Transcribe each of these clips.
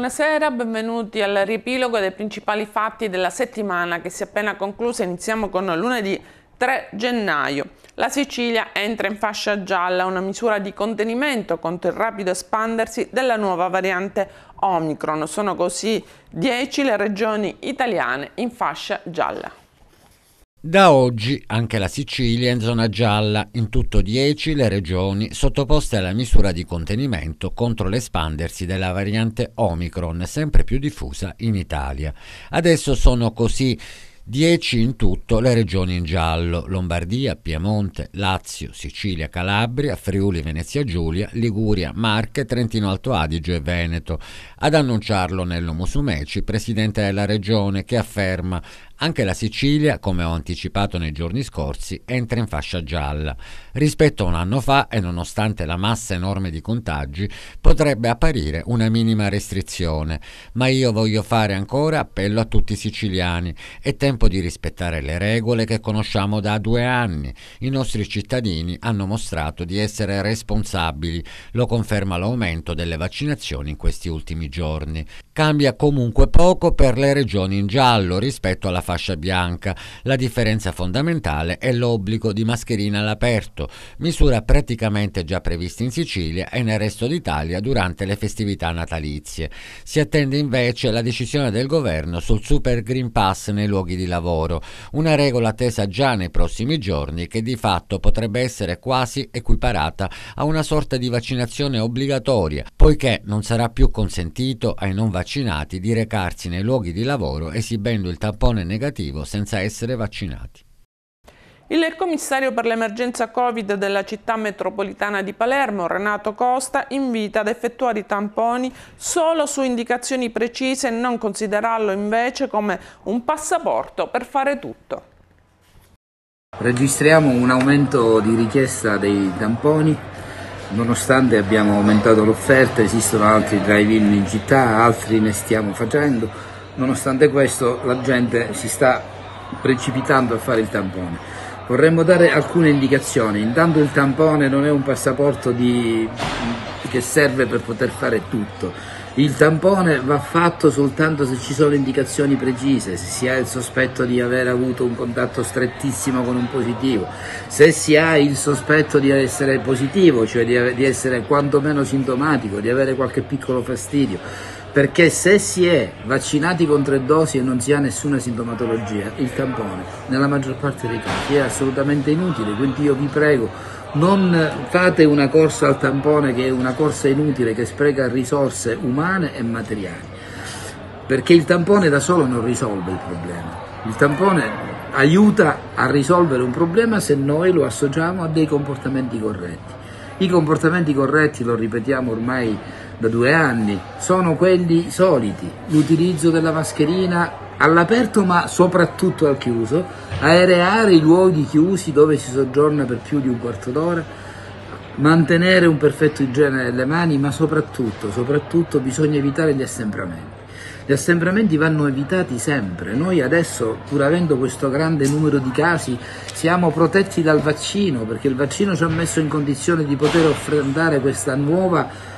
Buonasera, benvenuti al riepilogo dei principali fatti della settimana che si è appena conclusa. Iniziamo con lunedì 3 gennaio. La Sicilia entra in fascia gialla, una misura di contenimento contro il rapido espandersi della nuova variante Omicron. Sono così 10 le regioni italiane in fascia gialla. Da oggi anche la Sicilia è in zona gialla, in tutto 10 le regioni sottoposte alla misura di contenimento contro l'espandersi della variante Omicron, sempre più diffusa in Italia. Adesso sono così 10 in tutto le regioni in giallo, Lombardia, Piemonte, Lazio, Sicilia, Calabria, Friuli, Venezia Giulia, Liguria, Marche, Trentino Alto Adige e Veneto. Ad annunciarlo Nello Musumeci, presidente della regione, che afferma anche la Sicilia, come ho anticipato nei giorni scorsi, entra in fascia gialla. Rispetto a un anno fa e nonostante la massa enorme di contagi, potrebbe apparire una minima restrizione, ma io voglio fare ancora appello a tutti i siciliani. È tempo di rispettare le regole che conosciamo da due anni. I nostri cittadini hanno mostrato di essere responsabili, lo conferma l'aumento delle vaccinazioni in questi ultimi giorni. Cambia comunque poco per le regioni in giallo rispetto alla fase fascia bianca. La differenza fondamentale è l'obbligo di mascherina all'aperto, misura praticamente già prevista in Sicilia e nel resto d'Italia durante le festività natalizie. Si attende invece la decisione del governo sul Super Green Pass nei luoghi di lavoro, una regola attesa già nei prossimi giorni che di fatto potrebbe essere quasi equiparata a una sorta di vaccinazione obbligatoria, poiché non sarà più consentito ai non vaccinati di recarsi nei luoghi di lavoro esibendo il tampone negativo negativo senza essere vaccinati. Il commissario per l'emergenza Covid della città metropolitana di Palermo, Renato Costa, invita ad effettuare i tamponi solo su indicazioni precise e non considerarlo invece come un passaporto per fare tutto. Registriamo un aumento di richiesta dei tamponi, nonostante abbiamo aumentato l'offerta, esistono altri drive-in in città, altri ne stiamo facendo nonostante questo la gente si sta precipitando a fare il tampone. Vorremmo dare alcune indicazioni, intanto il tampone non è un passaporto di... che serve per poter fare tutto, il tampone va fatto soltanto se ci sono indicazioni precise, se si ha il sospetto di aver avuto un contatto strettissimo con un positivo, se si ha il sospetto di essere positivo, cioè di, di essere quantomeno sintomatico, di avere qualche piccolo fastidio perché se si è vaccinati con tre dosi e non si ha nessuna sintomatologia, il tampone nella maggior parte dei casi è assolutamente inutile, quindi io vi prego non fate una corsa al tampone che è una corsa inutile che spreca risorse umane e materiali, perché il tampone da solo non risolve il problema. Il tampone aiuta a risolvere un problema se noi lo associamo a dei comportamenti corretti. I comportamenti corretti, lo ripetiamo ormai da due anni sono quelli soliti, l'utilizzo della mascherina all'aperto ma soprattutto al chiuso, aereare i luoghi chiusi dove si soggiorna per più di un quarto d'ora, mantenere un perfetto igiene delle mani, ma soprattutto, soprattutto bisogna evitare gli assembramenti. Gli assembramenti vanno evitati sempre. Noi adesso, pur avendo questo grande numero di casi, siamo protetti dal vaccino perché il vaccino ci ha messo in condizione di poter affrontare questa nuova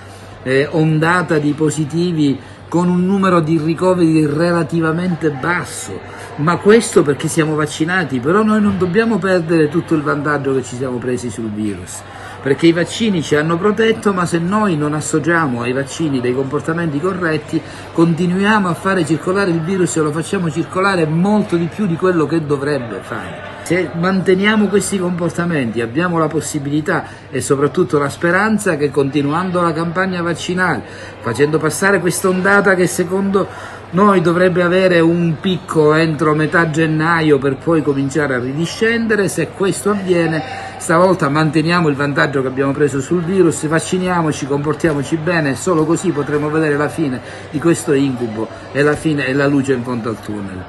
eh, ondata di positivi con un numero di ricoveri relativamente basso, ma questo perché siamo vaccinati, però noi non dobbiamo perdere tutto il vantaggio che ci siamo presi sul virus perché i vaccini ci hanno protetto, ma se noi non associamo ai vaccini dei comportamenti corretti, continuiamo a fare circolare il virus e lo facciamo circolare molto di più di quello che dovrebbe fare. Se manteniamo questi comportamenti abbiamo la possibilità e soprattutto la speranza che continuando la campagna vaccinale, facendo passare questa ondata che secondo noi dovrebbe avere un picco entro metà gennaio per poi cominciare a ridiscendere, se questo avviene Stavolta manteniamo il vantaggio che abbiamo preso sul virus, vacciniamoci, comportiamoci bene, solo così potremo vedere la fine di questo incubo e la, fine, e la luce in fondo al tunnel.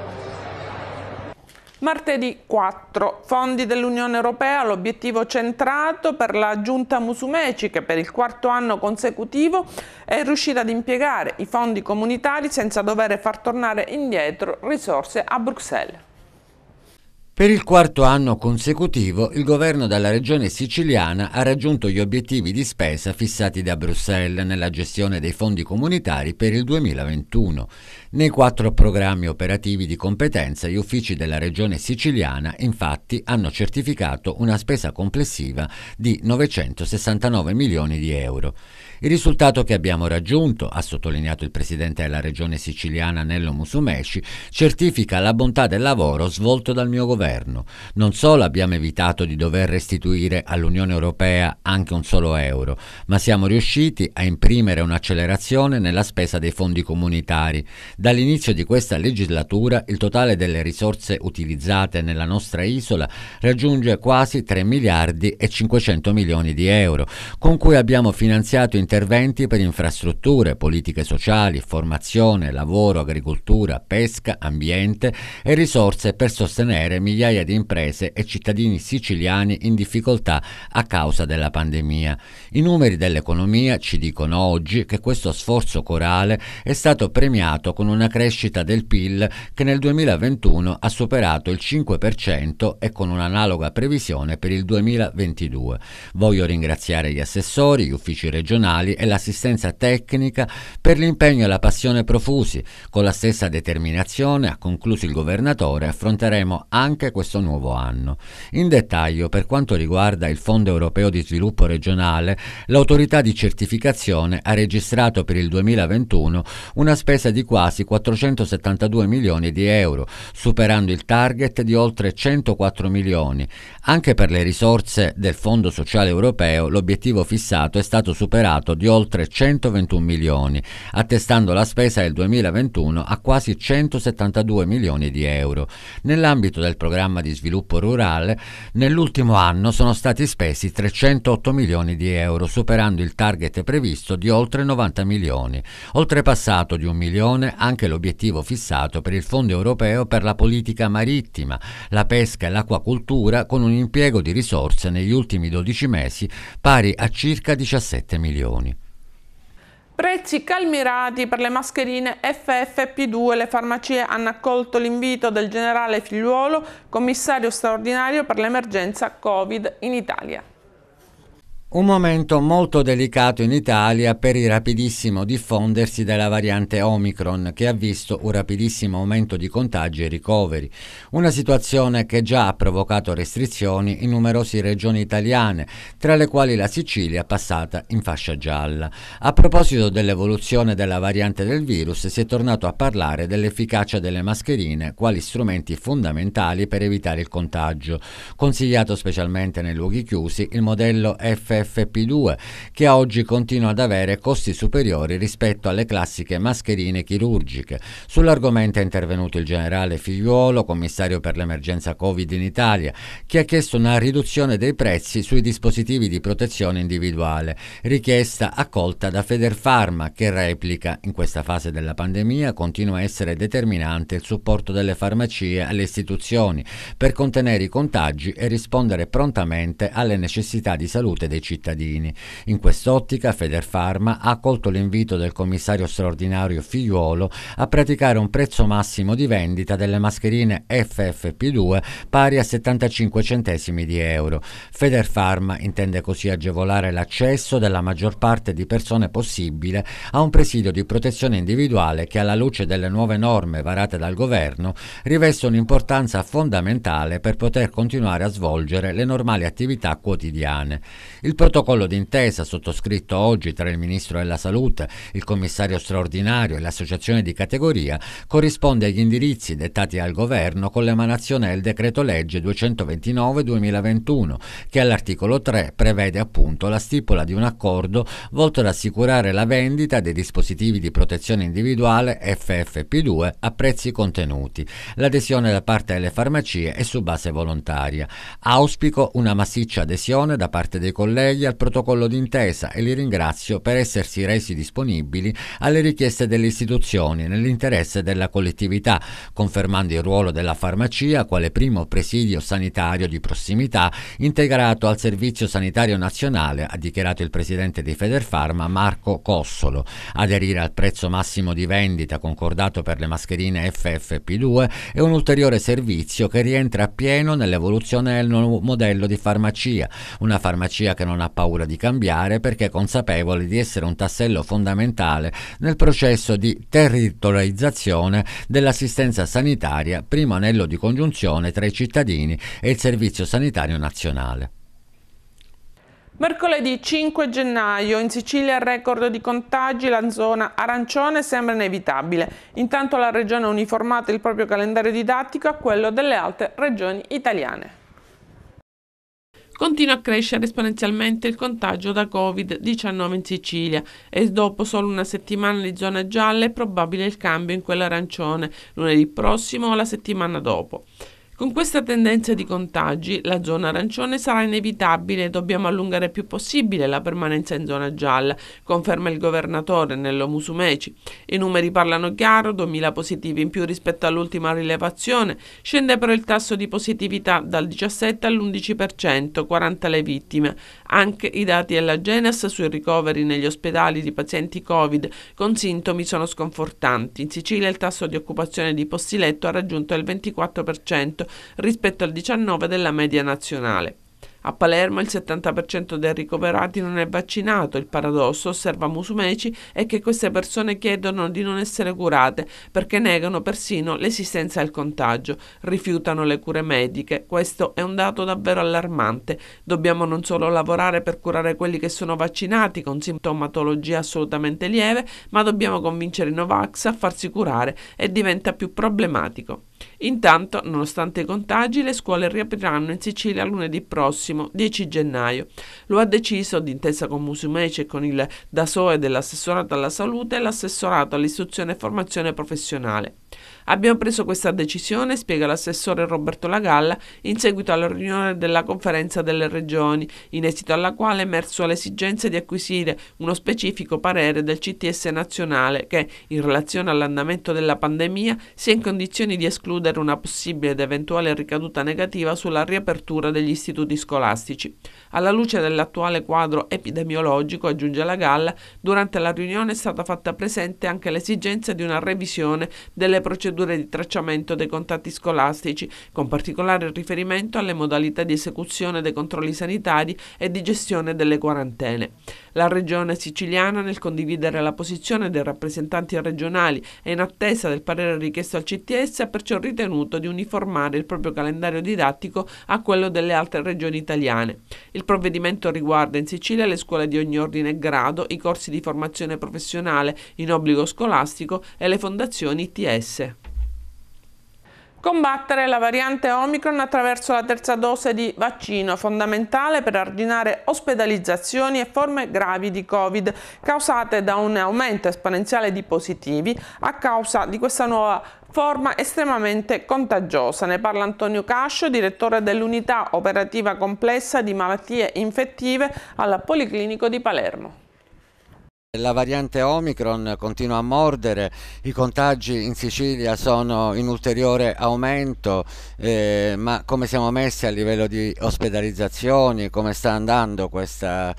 Martedì 4, fondi dell'Unione Europea, l'obiettivo centrato per la giunta Musumeci che per il quarto anno consecutivo è riuscita ad impiegare i fondi comunitari senza dover far tornare indietro risorse a Bruxelles. Per il quarto anno consecutivo il governo della regione siciliana ha raggiunto gli obiettivi di spesa fissati da Bruxelles nella gestione dei fondi comunitari per il 2021. Nei quattro programmi operativi di competenza gli uffici della regione siciliana infatti hanno certificato una spesa complessiva di 969 milioni di euro. Il risultato che abbiamo raggiunto, ha sottolineato il presidente della regione siciliana Nello Musumeci, certifica la bontà del lavoro svolto dal mio governo. Non solo abbiamo evitato di dover restituire all'Unione Europea anche un solo euro, ma siamo riusciti a imprimere un'accelerazione nella spesa dei fondi comunitari. Dall'inizio di questa legislatura il totale delle risorse utilizzate nella nostra isola raggiunge quasi 3 miliardi e 500 milioni di euro, con cui abbiamo finanziato interventi interventi per infrastrutture, politiche sociali, formazione, lavoro, agricoltura, pesca, ambiente e risorse per sostenere migliaia di imprese e cittadini siciliani in difficoltà a causa della pandemia. I numeri dell'economia ci dicono oggi che questo sforzo corale è stato premiato con una crescita del PIL che nel 2021 ha superato il 5% e con un'analoga previsione per il 2022. Voglio ringraziare gli assessori, gli uffici regionali, professionali e l'assistenza tecnica per l'impegno e la passione profusi. Con la stessa determinazione, ha concluso il governatore, affronteremo anche questo nuovo anno. In dettaglio, per quanto riguarda il Fondo europeo di sviluppo regionale, l'autorità di certificazione ha registrato per il 2021 una spesa di quasi 472 milioni di euro, superando il target di oltre 104 milioni. Anche per le risorse del Fondo sociale europeo l'obiettivo fissato è stato superato aumento di oltre 121 milioni, attestando la spesa del 2021 a quasi 172 milioni di euro. Nell'ambito del programma di sviluppo rurale, nell'ultimo anno sono stati spesi 308 milioni di euro, superando il target previsto di oltre 90 milioni, oltrepassato di un milione anche l'obiettivo fissato per il Fondo europeo per la politica marittima, la pesca e l'acquacultura con un impiego di risorse negli ultimi 12 mesi pari a circa 17 milioni. Prezzi calmirati per le mascherine FFP2. Le farmacie hanno accolto l'invito del generale Figliuolo, commissario straordinario per l'emergenza Covid in Italia. Un momento molto delicato in Italia per il rapidissimo diffondersi della variante Omicron che ha visto un rapidissimo aumento di contagi e ricoveri, una situazione che già ha provocato restrizioni in numerose regioni italiane, tra le quali la Sicilia passata in fascia gialla. A proposito dell'evoluzione della variante del virus si è tornato a parlare dell'efficacia delle mascherine quali strumenti fondamentali per evitare il contagio, consigliato specialmente nei luoghi chiusi il modello FF FFP2 che oggi continua ad avere costi superiori rispetto alle classiche mascherine chirurgiche. Sull'argomento è intervenuto il generale Figliuolo, commissario per l'emergenza Covid in Italia, che ha chiesto una riduzione dei prezzi sui dispositivi di protezione individuale, richiesta accolta da Federpharma che replica in questa fase della pandemia continua a essere determinante il supporto delle farmacie alle istituzioni per contenere i contagi e rispondere prontamente alle necessità di salute dei cittadini cittadini. In quest'ottica Federfarma ha accolto l'invito del commissario straordinario Figliuolo a praticare un prezzo massimo di vendita delle mascherine FFP2 pari a 75 centesimi di euro. Federfarma intende così agevolare l'accesso della maggior parte di persone possibile a un presidio di protezione individuale che alla luce delle nuove norme varate dal governo riveste un'importanza fondamentale per poter continuare a svolgere le normali attività quotidiane. Il protocollo d'intesa sottoscritto oggi tra il Ministro della Salute, il Commissario straordinario e l'Associazione di categoria corrisponde agli indirizzi dettati al Governo con l'emanazione del Decreto Legge 229-2021 che all'articolo 3 prevede appunto la stipula di un accordo volto ad assicurare la vendita dei dispositivi di protezione individuale FFP2 a prezzi contenuti, l'adesione da parte delle farmacie è su base volontaria. Auspico una massiccia adesione da parte dei colleghi colleghi al protocollo d'intesa e li ringrazio per essersi resi disponibili alle richieste delle istituzioni nell'interesse della collettività, confermando il ruolo della farmacia quale primo presidio sanitario di prossimità integrato al Servizio Sanitario Nazionale, ha dichiarato il presidente di Federfarma Marco Cossolo. Aderire al prezzo massimo di vendita concordato per le mascherine FFP2 è un ulteriore servizio che rientra appieno nell'evoluzione del nuovo modello di farmacia, una farmacia che non non ha paura di cambiare perché è consapevole di essere un tassello fondamentale nel processo di territorializzazione dell'assistenza sanitaria, primo anello di congiunzione tra i cittadini e il Servizio Sanitario Nazionale. Mercoledì 5 gennaio in Sicilia il record di contagi, la zona arancione sembra inevitabile. Intanto la regione ha uniformato il proprio calendario didattico a quello delle altre regioni italiane. Continua a crescere esponenzialmente il contagio da Covid-19 in Sicilia e dopo solo una settimana di zona gialla è probabile il cambio in quella arancione lunedì prossimo o la settimana dopo. Con questa tendenza di contagi, la zona arancione sarà inevitabile e dobbiamo allungare il più possibile la permanenza in zona gialla, conferma il governatore Nello Musumeci. I numeri parlano chiaro, 2.000 positivi in più rispetto all'ultima rilevazione, scende però il tasso di positività dal 17 all'11%, 40 le vittime. Anche i dati della Genes sui ricoveri negli ospedali di pazienti Covid con sintomi sono sconfortanti. In Sicilia il tasso di occupazione di posti letto ha raggiunto il 24% rispetto al 19% della media nazionale. A Palermo il 70% dei ricoverati non è vaccinato. Il paradosso, osserva Musumeci, è che queste persone chiedono di non essere curate perché negano persino l'esistenza del contagio, rifiutano le cure mediche. Questo è un dato davvero allarmante. Dobbiamo non solo lavorare per curare quelli che sono vaccinati con sintomatologia assolutamente lieve, ma dobbiamo convincere i Novax a farsi curare e diventa più problematico. Intanto, nonostante i contagi, le scuole riapriranno in Sicilia lunedì prossimo, 10 gennaio. Lo ha deciso, d'intesa con Musumeci e con il DASOE dell'assessorato alla salute e l'assessorato all'istruzione e formazione professionale. Abbiamo preso questa decisione, spiega l'assessore Roberto Lagalla, in seguito alla riunione della conferenza delle regioni, in esito alla quale è emerso l'esigenza di acquisire uno specifico parere del CTS nazionale che, in relazione all'andamento della pandemia, sia in condizioni di escludere una possibile ed eventuale ricaduta negativa sulla riapertura degli istituti scolastici. Alla luce dell'attuale quadro epidemiologico, aggiunge la Galla, durante la riunione è stata fatta presente anche l'esigenza di una revisione delle procedure di tracciamento dei contatti scolastici, con particolare riferimento alle modalità di esecuzione dei controlli sanitari e di gestione delle quarantene. La Regione siciliana, nel condividere la posizione dei rappresentanti regionali e in attesa del parere richiesto al CTS, ha perciò ritenuto di uniformare il proprio calendario didattico a quello delle altre regioni italiane. Il provvedimento riguarda in Sicilia le scuole di ogni ordine e grado, i corsi di formazione professionale in obbligo scolastico e le fondazioni ITS disse. Combattere la variante Omicron attraverso la terza dose di vaccino, fondamentale per arginare ospedalizzazioni e forme gravi di Covid causate da un aumento esponenziale di positivi a causa di questa nuova forma estremamente contagiosa. Ne parla Antonio Cascio, direttore dell'unità operativa complessa di malattie infettive alla Policlinico di Palermo. La variante Omicron continua a mordere, i contagi in Sicilia sono in ulteriore aumento, eh, ma come siamo messi a livello di ospedalizzazioni, come sta andando questa,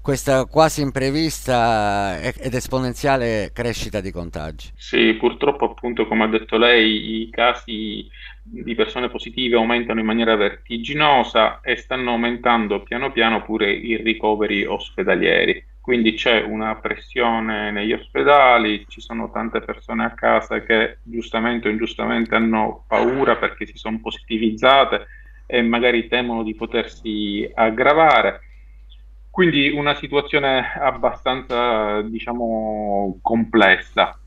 questa quasi imprevista ed esponenziale crescita di contagi? Sì, purtroppo appunto come ha detto lei i casi di persone positive aumentano in maniera vertiginosa e stanno aumentando piano piano pure i ricoveri ospedalieri quindi c'è una pressione negli ospedali, ci sono tante persone a casa che giustamente o ingiustamente hanno paura perché si sono positivizzate e magari temono di potersi aggravare. Quindi una situazione abbastanza, diciamo, complessa.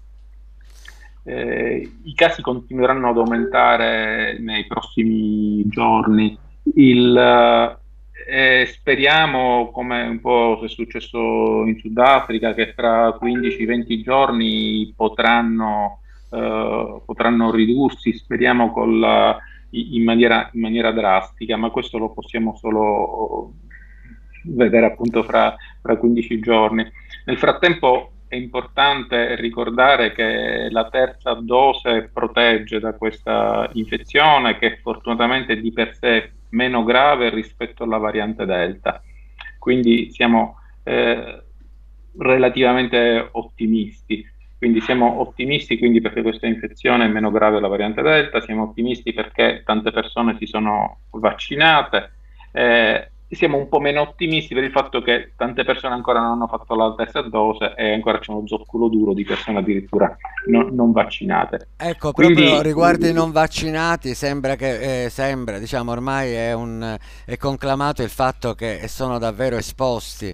Eh, I casi continueranno ad aumentare nei prossimi giorni. Il, eh, speriamo, come un po' è successo in Sudafrica, che fra 15-20 giorni potranno, eh, potranno, ridursi, speriamo la, in, maniera, in, maniera, drastica, ma questo lo possiamo solo vedere appunto fra, fra 15 giorni. Nel frattempo è importante ricordare che la terza dose protegge da questa infezione che fortunatamente di per sé meno grave rispetto alla variante Delta. Quindi siamo eh, relativamente ottimisti. Quindi siamo ottimisti quindi perché questa infezione è meno grave della variante Delta, siamo ottimisti perché tante persone si sono vaccinate, eh, siamo un po' meno ottimisti per il fatto che tante persone ancora non hanno fatto la terza dose e ancora c'è uno zoccolo duro di persone addirittura non, non vaccinate. Ecco, Quindi... proprio riguardo i non vaccinati sembra che, eh, sembra, diciamo, ormai è, un, è conclamato il fatto che sono davvero esposti.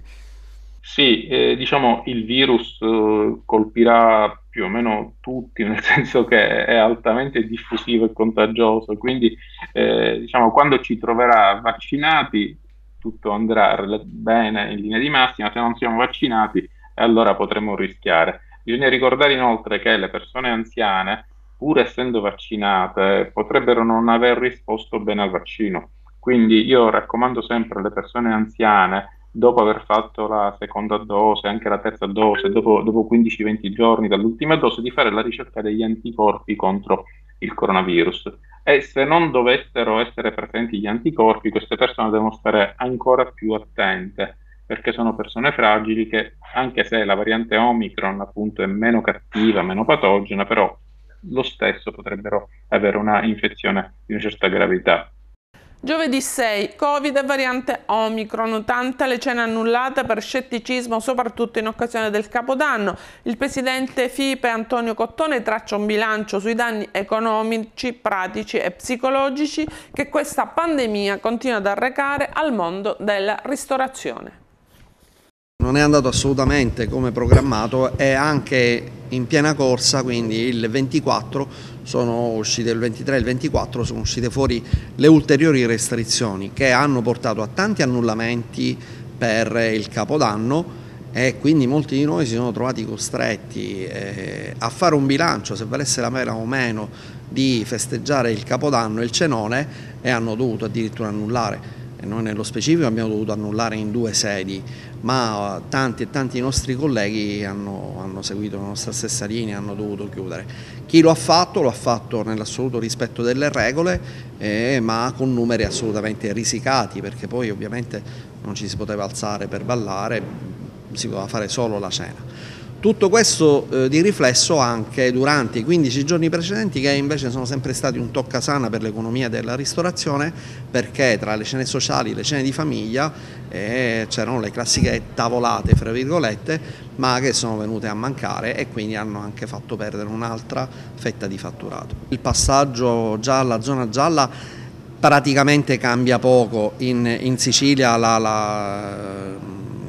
Sì, eh, diciamo il virus eh, colpirà più o meno tutti, nel senso che è altamente diffusivo e contagioso, quindi eh, diciamo, quando ci troverà vaccinati tutto andrà bene in linea di massima, se non siamo vaccinati allora potremo rischiare. Bisogna ricordare inoltre che le persone anziane, pur essendo vaccinate, potrebbero non aver risposto bene al vaccino. Quindi io raccomando sempre alle persone anziane, dopo aver fatto la seconda dose, anche la terza dose, dopo, dopo 15-20 giorni dall'ultima dose, di fare la ricerca degli anticorpi contro il il coronavirus e se non dovessero essere presenti gli anticorpi, queste persone devono stare ancora più attente perché sono persone fragili che anche se la variante Omicron appunto è meno cattiva, meno patogena, però lo stesso potrebbero avere una infezione di una certa gravità. Giovedì 6, Covid e variante Omicron, tante le cene annullate per scetticismo soprattutto in occasione del Capodanno. Il presidente FIPE Antonio Cottone traccia un bilancio sui danni economici, pratici e psicologici che questa pandemia continua ad arrecare al mondo della ristorazione. Non è andato assolutamente come programmato, è anche in piena corsa, quindi il 24 sono uscite il 23 e il 24, sono uscite fuori le ulteriori restrizioni che hanno portato a tanti annullamenti per il capodanno e quindi molti di noi si sono trovati costretti eh, a fare un bilancio se valesse la pena o meno di festeggiare il capodanno e il cenone e hanno dovuto addirittura annullare noi nello specifico abbiamo dovuto annullare in due sedi, ma tanti e tanti nostri colleghi hanno, hanno seguito la nostra stessa linea e hanno dovuto chiudere. Chi lo ha fatto lo ha fatto nell'assoluto rispetto delle regole, eh, ma con numeri assolutamente risicati, perché poi ovviamente non ci si poteva alzare per ballare, si poteva fare solo la cena. Tutto questo eh, di riflesso anche durante i 15 giorni precedenti che invece sono sempre stati un toccasana per l'economia della ristorazione perché tra le cene sociali, e le cene di famiglia eh, c'erano le classiche tavolate fra virgolette ma che sono venute a mancare e quindi hanno anche fatto perdere un'altra fetta di fatturato. Il passaggio già alla zona gialla praticamente cambia poco, in, in Sicilia la, la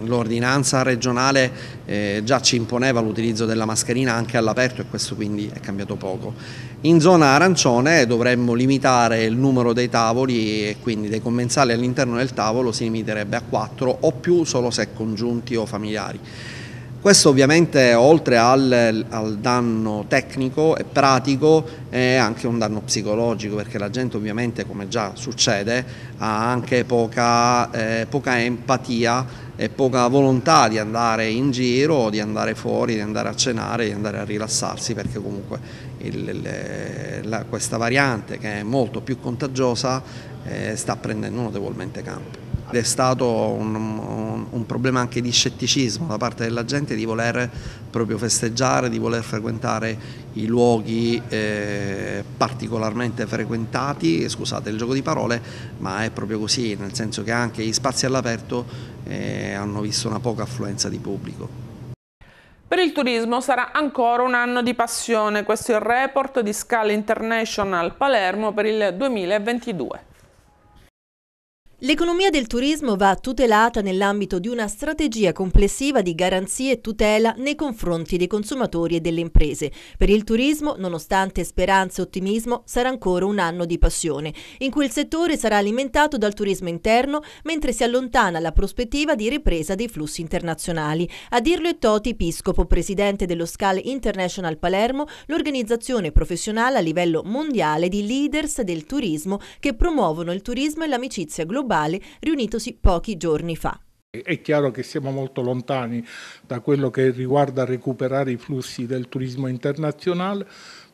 l'ordinanza regionale eh, già ci imponeva l'utilizzo della mascherina anche all'aperto e questo quindi è cambiato poco. In zona arancione dovremmo limitare il numero dei tavoli e quindi dei commensali all'interno del tavolo si limiterebbe a 4 o più solo se congiunti o familiari. Questo ovviamente oltre al, al, danno tecnico e pratico è anche un danno psicologico perché la gente ovviamente come già succede ha anche poca, eh, poca empatia e poca volontà di andare in giro, di andare fuori, di andare a cenare, di andare a rilassarsi perché comunque il, le, eh, la, questa variante che è molto più contagiosa eh, sta prendendo notevolmente campo. Ed è stato un, un, un, problema anche di scetticismo da parte della gente di voler proprio festeggiare, di voler frequentare i luoghi eh, particolarmente frequentati, scusate il gioco di parole, ma è proprio così, nel senso che anche gli spazi all'aperto eh, hanno visto una poca affluenza di pubblico. Per il turismo sarà ancora un anno di passione, questo è il report di Scala International Palermo per il 2022. L'economia del turismo va tutelata nell'ambito di una strategia complessiva di garanzie e tutela nei confronti dei consumatori e delle imprese. Per il turismo, nonostante speranze e ottimismo, sarà ancora un anno di passione, in cui il settore sarà alimentato dal turismo interno, mentre si allontana la prospettiva di ripresa dei flussi internazionali. A dirlo è Toti Piscopo, presidente dello Scale International Palermo, l'organizzazione professionale a livello mondiale di leaders del turismo che promuovono il turismo e l'amicizia globale globale riunitosi pochi giorni fa. È chiaro che siamo molto lontani da quello che riguarda recuperare i flussi del turismo internazionale,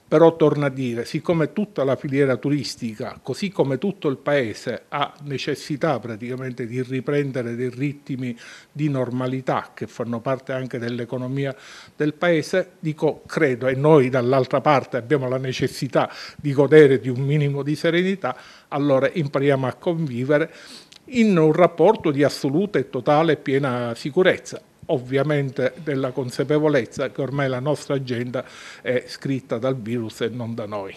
però torno a dire, siccome tutta la filiera turistica, così come tutto il Paese, ha necessità praticamente di riprendere dei ritmi di normalità che fanno parte anche dell'economia del Paese, dico credo, e noi dall'altra parte abbiamo la necessità di godere di un minimo di serenità, allora impariamo a convivere in un rapporto di assoluta e totale e piena sicurezza ovviamente della consapevolezza che ormai la nostra agenda è scritta dal virus e non da noi.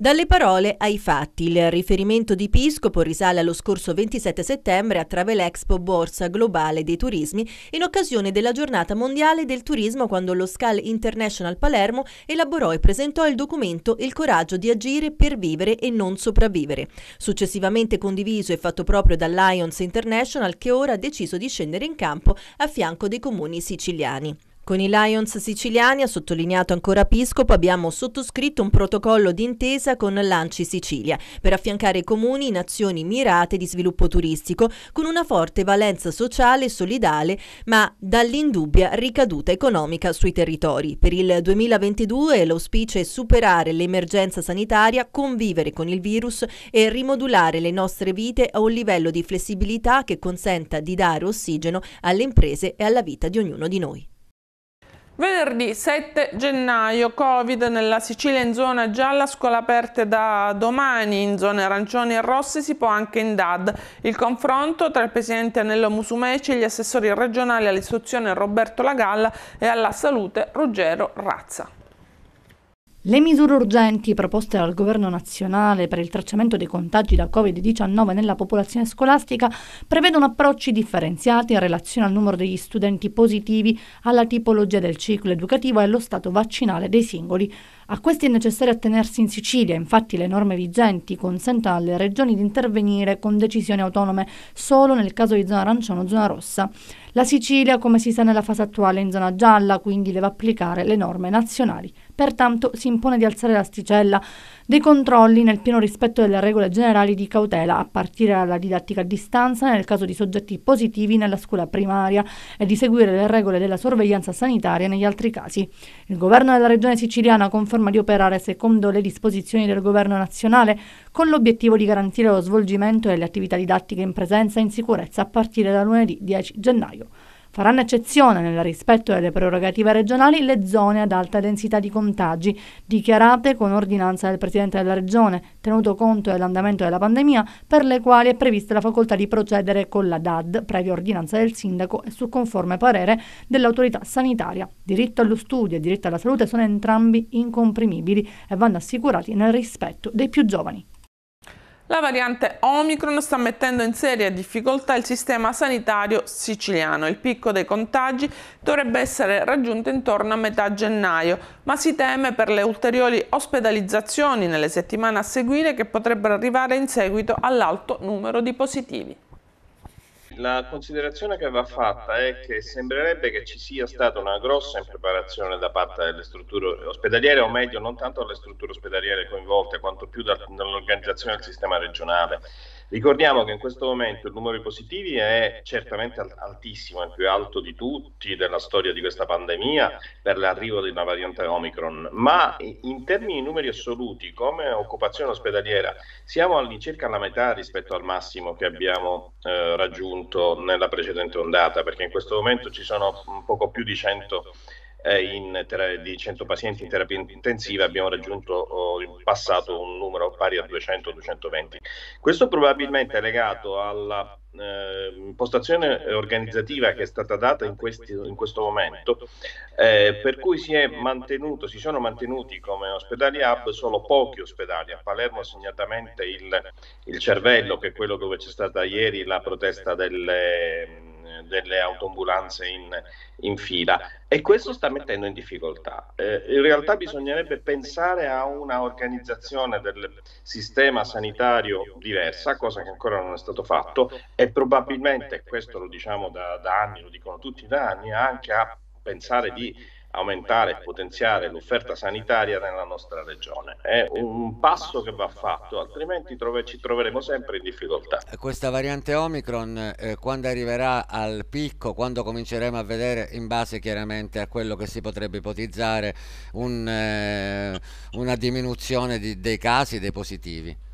Dalle parole ai fatti, il riferimento di Piscopo risale allo scorso 27 settembre a Travel Borsa Globale dei Turismi in occasione della giornata mondiale del turismo quando lo Scal International Palermo elaborò e presentò il documento Il coraggio di agire per vivere e non sopravvivere, successivamente condiviso e fatto proprio dall'Ions International che ora ha deciso di scendere in campo a fianco dei comuni siciliani. Con i Lions siciliani, ha sottolineato ancora Piscopo, abbiamo sottoscritto un protocollo d'intesa con Lanci Sicilia per affiancare i comuni in azioni mirate di sviluppo turistico con una forte valenza sociale e solidale ma dall'indubbia ricaduta economica sui territori. Per il 2022 l'auspicio è superare l'emergenza sanitaria, convivere con il virus e rimodulare le nostre vite a un livello di flessibilità che consenta di dare ossigeno alle imprese e alla vita di ognuno di noi. Venerdì 7 gennaio, Covid nella Sicilia in zona gialla, scuole aperte da domani, in zone arancioni e rosse si può anche in DAD. Il confronto tra il presidente Anello Musumeci e gli assessori regionali all'istruzione Roberto Lagalla e alla salute Ruggero Razza. Le misure urgenti proposte dal Governo nazionale per il tracciamento dei contagi da Covid-19 nella popolazione scolastica prevedono approcci differenziati in relazione al numero degli studenti positivi, alla tipologia del ciclo educativo e allo stato vaccinale dei singoli. A questi è necessario attenersi in Sicilia, infatti le norme vigenti consentono alle regioni di intervenire con decisioni autonome solo nel caso di zona arancione o zona rossa. La Sicilia, come si sa nella fase attuale, è in zona gialla, quindi deve applicare le norme nazionali. Pertanto si impone di alzare l'asticella dei controlli nel pieno rispetto delle regole generali di cautela, a partire dalla didattica a distanza nel caso di soggetti positivi nella scuola primaria e di seguire le regole della sorveglianza sanitaria negli altri casi. Il governo della regione siciliana conferma di operare secondo le disposizioni del governo nazionale con l'obiettivo di garantire lo svolgimento delle attività didattiche in presenza e in sicurezza a partire da lunedì 10 gennaio. Faranno eccezione nel rispetto delle prerogative regionali le zone ad alta densità di contagi, dichiarate con ordinanza del Presidente della Regione, tenuto conto dell'andamento della pandemia, per le quali è prevista la facoltà di procedere con la DAD, previa ordinanza del Sindaco e su conforme parere dell'autorità sanitaria. Diritto allo studio e diritto alla salute sono entrambi incomprimibili e vanno assicurati nel rispetto dei più giovani. La variante Omicron sta mettendo in seria difficoltà il sistema sanitario siciliano. Il picco dei contagi dovrebbe essere raggiunto intorno a metà gennaio, ma si teme per le ulteriori ospedalizzazioni nelle settimane a seguire che potrebbero arrivare in seguito all'alto numero di positivi la considerazione che va fatta è che sembrerebbe che ci sia stata una grossa impreparazione da parte delle strutture ospedaliere, o meglio, non tanto delle strutture ospedaliere coinvolte, quanto più dall'organizzazione del sistema regionale. Ricordiamo che in questo momento il numero di positivi è certamente altissimo, è il più alto di tutti della storia di questa pandemia per l'arrivo di una variante Omicron, ma in termini di numeri assoluti come occupazione ospedaliera siamo all'incirca la metà rispetto al massimo che abbiamo eh, raggiunto nella precedente ondata, perché in questo momento ci sono poco più di 100 eh, in, di 100 pazienti in terapia intensiva abbiamo raggiunto in passato un numero pari a 200-220. Questo probabilmente è legato alla eh, impostazione organizzativa che è stata data in, questi, in questo momento, eh, per cui si, mantenuto, si, sono mantenuti come ospedali hub solo pochi ospedali, a Palermo segnatamente il, il cervello, che è quello dove c'è stata ieri la protesta delle delle autoambulanze in, in, fila e questo sta mettendo in difficoltà. Eh, in realtà bisognerebbe pensare a una organizzazione del sistema sanitario diversa, cosa che ancora non è stato fatto e probabilmente, questo lo diciamo da, da anni, lo dicono tutti da anni, anche a pensare di aumentare e potenziare l'offerta sanitaria nella nostra regione. È un passo che va fatto, altrimenti trove, ci troveremo sempre in difficoltà. Eh, questa variante Omicron, eh, quando arriverà al picco, quando cominceremo a vedere, in base chiaramente a quello che si potrebbe ipotizzare, un, eh, una diminuzione di, dei casi, dei positivi?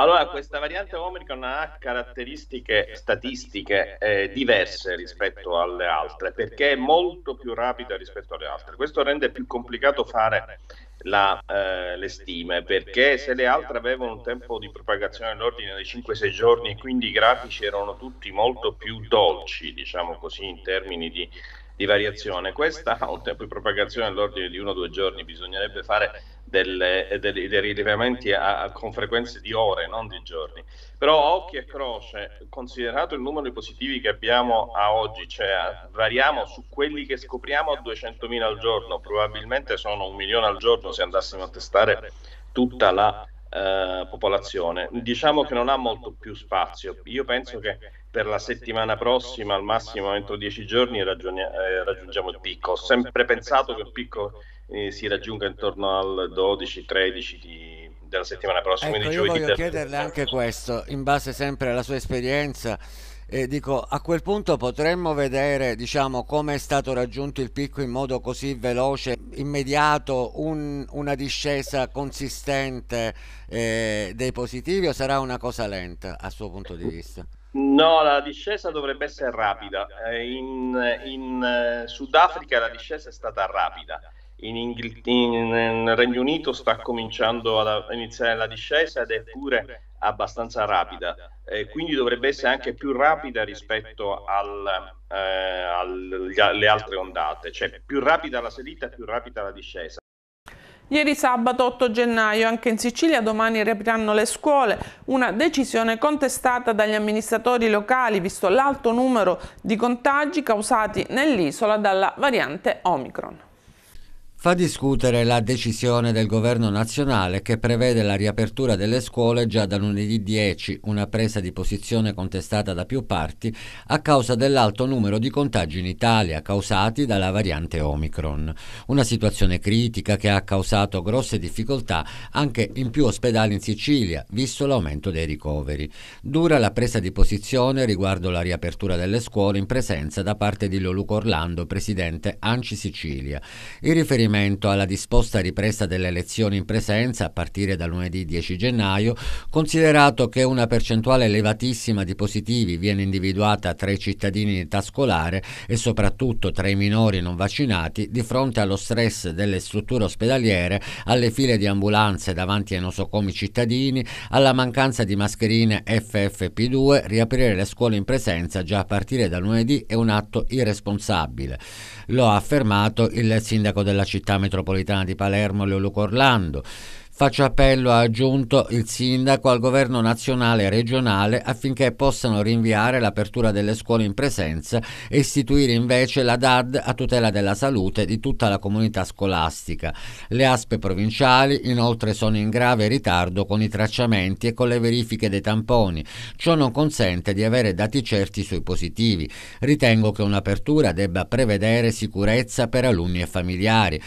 Allora, questa variante Omicron ha caratteristiche statistiche eh, diverse rispetto alle altre, perché è molto più rapida rispetto alle altre. Questo rende più complicato fare la, eh, le stime, perché se le altre avevano un tempo di propagazione all'ordine dei 5-6 giorni, quindi i grafici erano tutti molto più dolci, diciamo così, in termini di, di variazione, questa ha un tempo di propagazione all'ordine di 1-2 giorni, bisognerebbe fare delle, eh, dei, dei rilevamenti a, a, con frequenze di ore, non di giorni. Però occhi e croce, considerato il numero di positivi che abbiamo a oggi, cioè variamo su quelli che scopriamo a 200.000 al giorno, probabilmente sono un milione al giorno se andassimo a testare tutta la eh, popolazione. Diciamo che non ha molto più spazio. Io penso che per la settimana prossima, al massimo entro 10 giorni, ragione, eh, raggiungiamo il picco. Ho sempre pensato che il picco eh, si raggiunga intorno al 12-13 della settimana prossima. Ecco, io voglio chiederle anche questo, in base sempre alla sua esperienza. Eh, dico, a quel punto potremmo vedere diciamo, come è stato raggiunto il picco in modo così veloce, immediato, un, una discesa consistente eh, dei positivi o sarà una cosa lenta a suo punto di vista? No, la discesa dovrebbe essere rapida. Eh, in, in eh, Sudafrica la discesa è stata rapida in, Ingl- in Regno Unito sta cominciando ad, a iniziare la discesa ed è pure abbastanza rapida, eh, quindi dovrebbe essere anche più rapida rispetto al, eh, alle altre ondate, cioè più rapida la salita e più rapida la discesa. Ieri sabato 8 gennaio anche in Sicilia domani riapriranno le scuole, una decisione contestata dagli amministratori locali visto l'alto numero di contagi causati nell'isola dalla variante Omicron fa discutere la decisione del governo nazionale che prevede la riapertura delle scuole già da lunedì 10, una presa di posizione contestata da più parti a causa dell'alto numero di contagi in Italia causati dalla variante Omicron. Una situazione critica che ha causato grosse difficoltà anche in più ospedali in Sicilia, visto l'aumento dei ricoveri. Dura la presa di posizione riguardo la riapertura delle scuole in presenza da parte di Loluco Orlando, presidente Anci Sicilia. Il riferimento riferimento alla disposta ripresa delle lezioni in presenza a partire da lunedì 10 gennaio, considerato che una percentuale elevatissima di positivi viene individuata tra i cittadini in età scolare e soprattutto tra i minori non vaccinati di fronte allo stress delle strutture ospedaliere, alle file di ambulanze davanti ai nosocomi cittadini, alla mancanza di mascherine FFP2, riaprire le scuole in presenza già a partire da lunedì è un atto irresponsabile. Lo ha affermato il sindaco della città città metropolitana di Palermo Leoluco Orlando Faccio appello, ha aggiunto il sindaco, al governo nazionale e regionale affinché possano rinviare l'apertura delle scuole in presenza e istituire invece la DAD a tutela della salute di tutta la comunità scolastica. Le ASPE provinciali inoltre sono in grave ritardo con i tracciamenti e con le verifiche dei tamponi. Ciò non consente di avere dati certi sui positivi. Ritengo che un'apertura debba prevedere sicurezza per alunni e familiari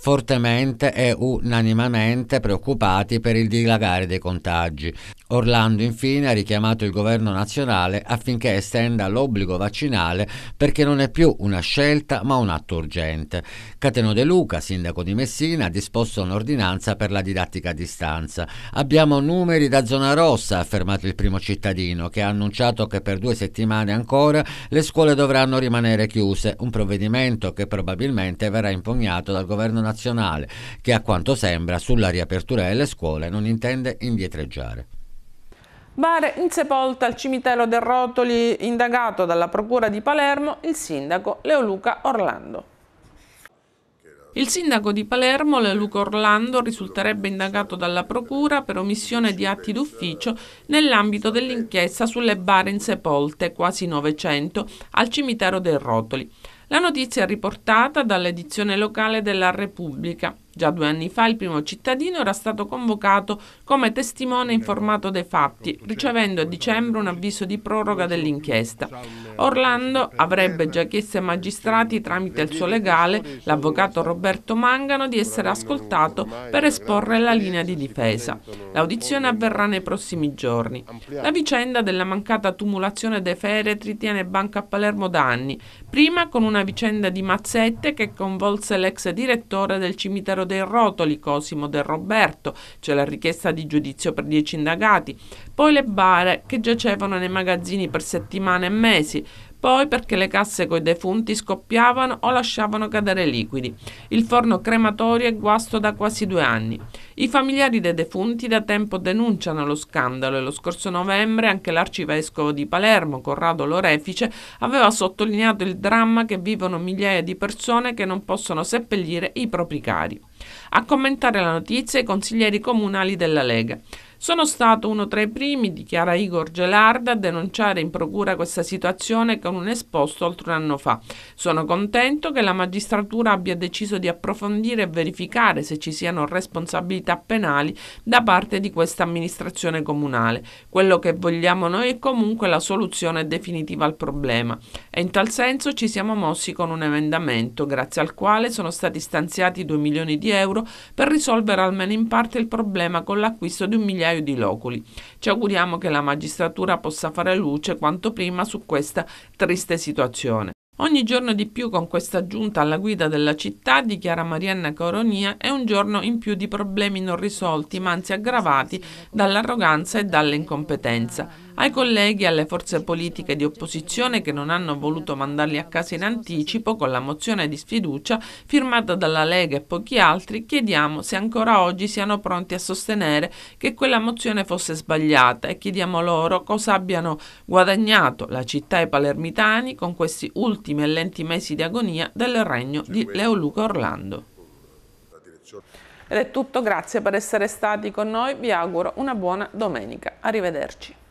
fortemente e unanimemente preoccupati per il dilagare dei contagi. Orlando infine ha richiamato il governo nazionale affinché estenda l'obbligo vaccinale perché non è più una scelta ma un atto urgente. Cateno De Luca, sindaco di Messina, ha disposto un'ordinanza per la didattica a distanza. Abbiamo numeri da zona rossa, ha affermato il primo cittadino, che ha annunciato che per due settimane ancora le scuole dovranno rimanere chiuse, un provvedimento che probabilmente verrà impugnato dal governo nazionale nazionale che a quanto sembra sulla riapertura delle scuole non intende indietreggiare. Bare insepolta al cimitero del Rotoli, indagato dalla Procura di Palermo, il sindaco Leoluca Orlando. Il sindaco di Palermo, Leoluca Orlando, risulterebbe indagato dalla Procura per omissione di atti d'ufficio nell'ambito dell'inchiesta sulle bare insepolte, quasi 900, al cimitero dei Rotoli. La notizia è riportata dall'edizione locale della Repubblica. Già due anni fa il primo cittadino era stato convocato come testimone informato dei fatti, ricevendo a dicembre un avviso di proroga dell'inchiesta. Orlando avrebbe già chiesto ai magistrati tramite il suo legale, l'avvocato Roberto Mangano, di essere ascoltato per esporre la linea di difesa. L'audizione avverrà nei prossimi giorni. La vicenda della mancata tumulazione dei feretri tiene banca a Palermo da anni, prima con una vicenda di mazzette che convolse l'ex direttore del cimitero dei Rotoli, Cosimo del Roberto, c'è la richiesta di giudizio per dieci indagati, poi le bare che giacevano nei magazzini per settimane e mesi, poi perché le casse coi defunti scoppiavano o lasciavano cadere liquidi. Il forno crematorio è guasto da quasi due anni. I familiari dei defunti da tempo denunciano lo scandalo e lo scorso novembre anche l'arcivescovo di Palermo, Corrado Lorefice, aveva sottolineato il dramma che vivono migliaia di persone che non possono seppellire i propri cari. A commentare la notizia i consiglieri comunali della Lega. Sono stato uno tra i primi, dichiara Igor Gelarda, a denunciare in procura questa situazione con un esposto oltre un anno fa. Sono contento che la magistratura abbia deciso di approfondire e verificare se ci siano responsabilità penali da parte di questa amministrazione comunale. Quello che vogliamo noi è comunque la soluzione definitiva al problema e in tal senso ci siamo mossi con un emendamento grazie al quale sono stati stanziati 2 milioni di euro per risolvere almeno in parte il problema con l'acquisto di un migliaio migliaio di loculi. Ci auguriamo che la magistratura possa fare luce quanto prima su questa triste situazione. Ogni giorno di più con questa giunta alla guida della città, dichiara Marianna Coronia, è un giorno in più di problemi non risolti, ma anzi aggravati dall'arroganza e dall'incompetenza ai colleghi e alle forze politiche di opposizione che non hanno voluto mandarli a casa in anticipo con la mozione di sfiducia firmata dalla Lega e pochi altri, chiediamo se ancora oggi siano pronti a sostenere che quella mozione fosse sbagliata e chiediamo loro cosa abbiano guadagnato la città e i palermitani con questi ultimi e lenti mesi di agonia del regno di Luca Orlando. Ed è tutto, grazie per essere stati con noi, vi auguro una buona domenica. Arrivederci.